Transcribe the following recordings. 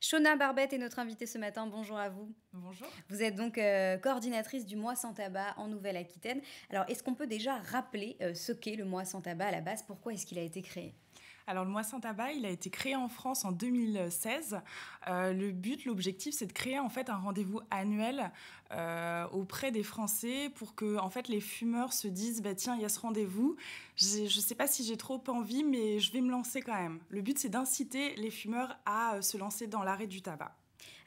Shona Barbette est notre invitée ce matin. Bonjour à vous. Bonjour. Vous êtes donc euh, coordinatrice du Mois sans tabac en Nouvelle-Aquitaine. Alors, est-ce qu'on peut déjà rappeler euh, ce qu'est le Mois sans tabac à la base Pourquoi est-ce qu'il a été créé alors le mois sans tabac, il a été créé en France en 2016. Euh, le but, l'objectif, c'est de créer en fait un rendez-vous annuel euh, auprès des Français pour que en fait les fumeurs se disent bah tiens il y a ce rendez-vous, je ne sais pas si j'ai trop envie mais je vais me lancer quand même. Le but c'est d'inciter les fumeurs à euh, se lancer dans l'arrêt du tabac.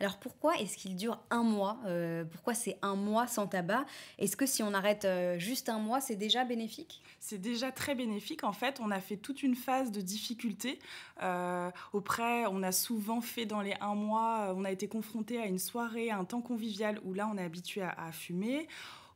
Alors pourquoi est-ce qu'il dure un mois euh, Pourquoi c'est un mois sans tabac Est-ce que si on arrête euh, juste un mois, c'est déjà bénéfique C'est déjà très bénéfique. En fait, on a fait toute une phase de difficulté. Euh, auprès, on a souvent fait dans les un mois, euh, on a été confronté à une soirée, à un temps convivial où là, on est habitué à fumer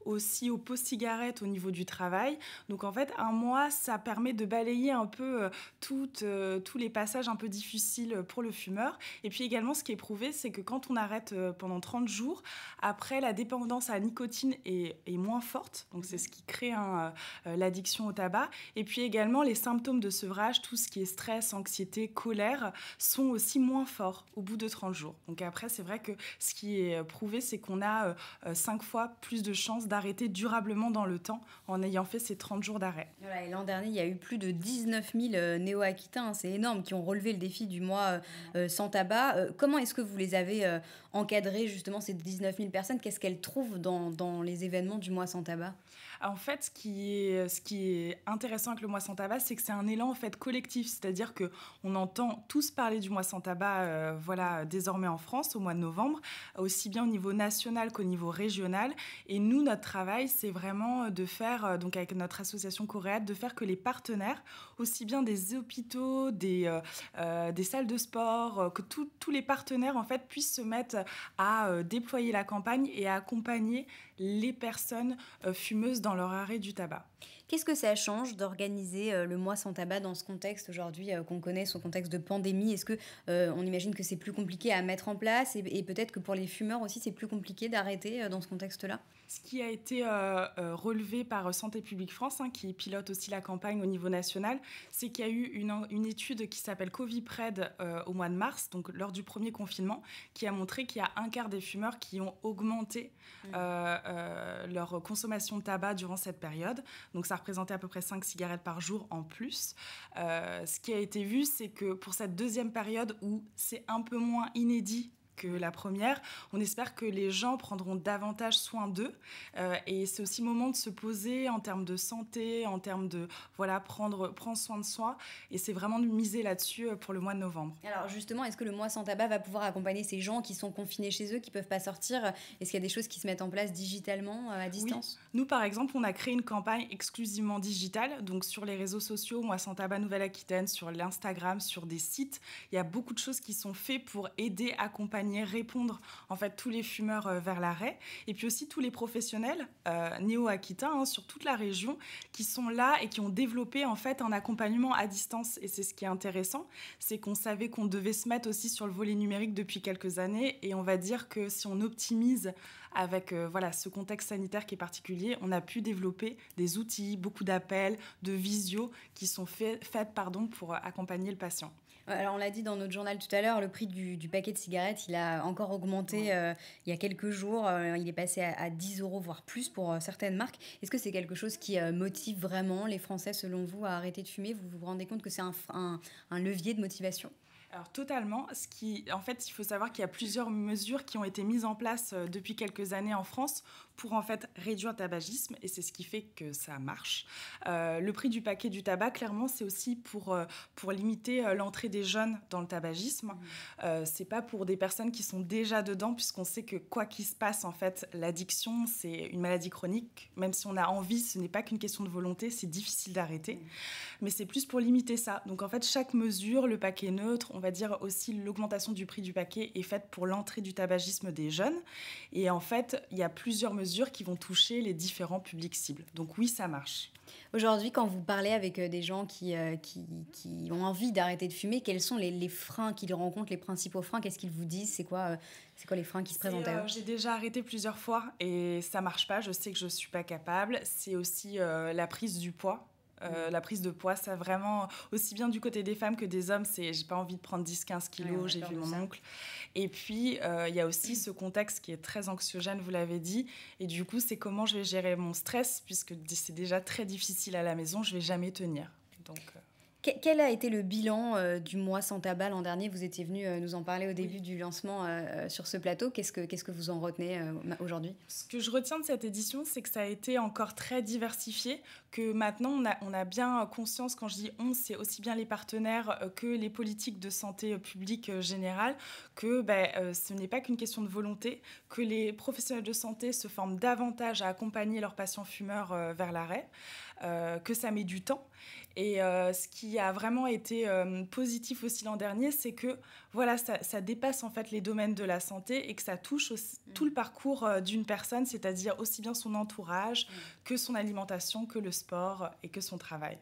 aussi aux post cigarettes au niveau du travail. Donc en fait, un mois, ça permet de balayer un peu euh, toutes, euh, tous les passages un peu difficiles euh, pour le fumeur. Et puis également, ce qui est prouvé, c'est que quand on arrête pendant 30 jours, après, la dépendance à la nicotine est, est moins forte. Donc c'est ce qui crée un l'addiction au tabac. Et puis également, les symptômes de sevrage, tout ce qui est stress, anxiété, colère, sont aussi moins forts au bout de 30 jours. Donc après, c'est vrai que ce qui est prouvé, c'est qu'on a 5 fois plus de chances d arrêter durablement dans le temps en ayant fait ces 30 jours d'arrêt. l'an dernier, il y a eu plus de 19 000 euh, néo-aquitains, hein, c'est énorme, qui ont relevé le défi du mois euh, euh, sans tabac. comment est-ce que vous les avez encadrés, justement, ces 19 000 personnes Qu'est-ce qu'elles trouvent dans, les événements du mois sans tabac ah, en fait, ce qui, est, ce qui est intéressant avec le mois sans tabac, c'est que c'est un élan en fait collectif, c'est-à-dire que on entend tous parler du mois sans tabac, voilà, désormais en France au mois de novembre, aussi bien au niveau national qu'au niveau régional. Et nous, notre travail, c'est vraiment euh, de faire, euh, donc avec notre association coréenne, de faire que les partenaires, aussi bien des hôpitaux, des, euh, salles de sport, que tous les partenaires en fait puissent se mettre à déployer la campagne et à accompagner les personnes fumeuses dans leur arrêt du tabac. Qu'est-ce que ça change d'organiser euh, le mois sans tabac dans ce contexte aujourd'hui euh, qu'on connaît, son contexte de pandémie Est-ce que euh, on imagine que c'est plus compliqué à mettre en place et, peut-être que pour les fumeurs aussi c'est plus compliqué d'arrêter dans ce contexte-là Ce qui a été relevé par Santé publique France, hein, qui pilote aussi la campagne au niveau national, c'est qu'il y a eu une, étude qui s'appelle Covipred au mois de mars, donc lors du premier confinement, qui a montré qu'il y a un quart des fumeurs qui ont augmenté mmh. leur consommation de tabac durant cette période. Donc ça représentait à peu près 5 cigarettes par jour en plus. Euh, ce qui a été vu, c'est que pour cette deuxième période où c'est un peu moins inédit que la première. On espère que les gens prendront davantage soin d'eux. Euh, et c'est aussi moment de se poser en termes de santé, en termes de voilà prendre, prendre soin de soi. Et c'est vraiment de miser là-dessus euh, pour le mois de novembre. Alors justement, est-ce que le mois sans tabac va pouvoir accompagner ces gens qui sont confinés chez eux, qui peuvent pas sortir Est-ce qu'il y a des choses qui se mettent en place digitalement euh, à distance Nous, par exemple, on a créé une campagne exclusivement digitale, donc sur les réseaux sociaux, mois sans tabac Nouvelle-Aquitaine, sur l'Instagram, sur des sites. Il y a beaucoup de choses qui sont faites pour aider, accompagner répondre en fait tous les fumeurs euh, vers l'arrêt et puis aussi tous les professionnels euh, néo-aquitains hein, sur toute la région qui sont là et qui ont développé en fait un accompagnement à distance et c'est ce qui est intéressant c'est qu'on savait qu'on devait se mettre aussi sur le volet numérique depuis quelques années et on va dire que si on optimise avec euh, voilà ce contexte sanitaire qui est particulier on a pu développer des outils beaucoup d'appels de visio qui sont faits pardon pour accompagner le patient. Alors, on l'a dit dans notre journal tout à l'heure, le prix du, paquet de cigarettes, il a encore augmenté euh, il y a quelques jours. Euh, il est passé à, 10 euros, voire plus pour euh, certaines marques. Est-ce que c'est quelque chose qui motive vraiment les Français, selon vous, à arrêter de fumer Vous vous rendez compte que c'est un levier de motivation alors totalement. Ce qui, en fait, il faut savoir qu'il y a plusieurs mesures qui ont été mises en place euh, depuis quelques années en France pour en fait réduire le tabagisme et c'est ce qui fait que ça marche. Euh, le prix du paquet du tabac, clairement, c'est aussi pour, euh, pour limiter l'entrée des jeunes dans le tabagisme. Mmh. c'est pas pour des personnes qui sont déjà dedans puisqu'on sait que quoi qu'il se passe, en fait, l'addiction, c'est une maladie chronique. Même si on a envie, ce n'est pas qu'une question de volonté, c'est difficile d'arrêter. Mmh. Mais c'est plus pour limiter ça. Donc en fait, chaque mesure, le paquet neutre, on dire aussi l'augmentation du prix du paquet est faite pour l'entrée du tabagisme des jeunes. Et en fait, il y a plusieurs mesures qui vont toucher les différents publics cibles. Donc oui, ça marche. Aujourd'hui, quand vous parlez avec euh, des gens qui, euh, qui, qui, ont envie d'arrêter de fumer, quels sont les, freins qu'ils rencontrent, les principaux freins Qu'est-ce qu'ils vous disent C'est quoi, euh, c'est quoi les freins qui se présentent J'ai déjà arrêté plusieurs fois et ça marche pas. Je sais que je suis pas capable. C'est aussi la prise du poids. Euh, la prise de poids, ça vraiment, aussi bien du côté des femmes que des hommes, c'est j'ai pas envie de prendre 10-15 kilos, j'ai vu mon oncle. Et puis, euh, il y a aussi ce contexte qui est très anxiogène, vous l'avez dit. Et du coup, c'est comment je vais gérer mon stress, puisque c'est déjà très difficile à la maison, je vais jamais tenir. Donc. Euh, quel a été le bilan euh, du mois sans tabac l'an dernier Vous étiez venu euh, nous en parler au début du lancement euh, sur ce plateau. Qu'est-ce que, qu'est-ce que vous en retenez aujourd'hui Ce que je retiens de cette édition, c'est que ça a été encore très diversifié, que maintenant on a, bien conscience, quand je dis on, c'est aussi bien les partenaires que les politiques de santé publique générale, que ben, ce n'est pas qu'une question de volonté, que les professionnels de santé se forment davantage à accompagner leurs patients fumeurs vers l'arrêt. Euh, que ça met du temps. Et euh, ce qui a vraiment été euh, positif aussi l'an dernier, c'est que voilà, ça, dépasse en fait les domaines de la santé et que ça touche mm. tout le parcours d'une personne, c'est-à-dire aussi bien son entourage mm. que son alimentation, que le sport et que son travail.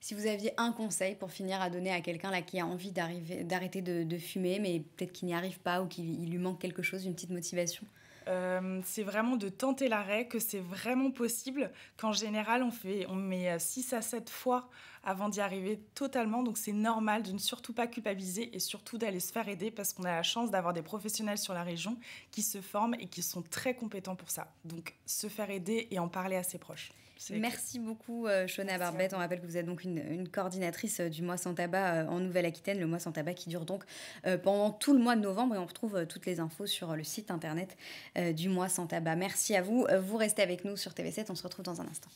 Si vous aviez un conseil pour finir à donner à quelqu'un là qui a envie d'arrêter de, fumer, mais peut-être qu'il n'y arrive pas ou qu'il lui manque quelque chose, une petite motivation euh, c'est vraiment de tenter l'arrêt, que c'est vraiment possible, qu'en général, on, fait, on met 6 à 7 fois avant d'y arriver totalement. Donc c'est normal de ne surtout pas culpabiliser et surtout d'aller se faire aider parce qu'on a la chance d'avoir des professionnels sur la région qui se forment et qui sont très compétents pour ça. Donc se faire aider et en parler à ses proches. Merci beaucoup, euh, Shona Barbette. Hein. On rappelle que vous êtes donc une, coordinatrice euh, du mois sans tabac euh, en Nouvelle-Aquitaine, le mois sans tabac qui dure donc pendant tout le mois de novembre. Et on retrouve toutes les infos sur le site internet du mois sans tabac. Merci à vous. Vous restez avec nous sur TV7. On se retrouve dans un instant.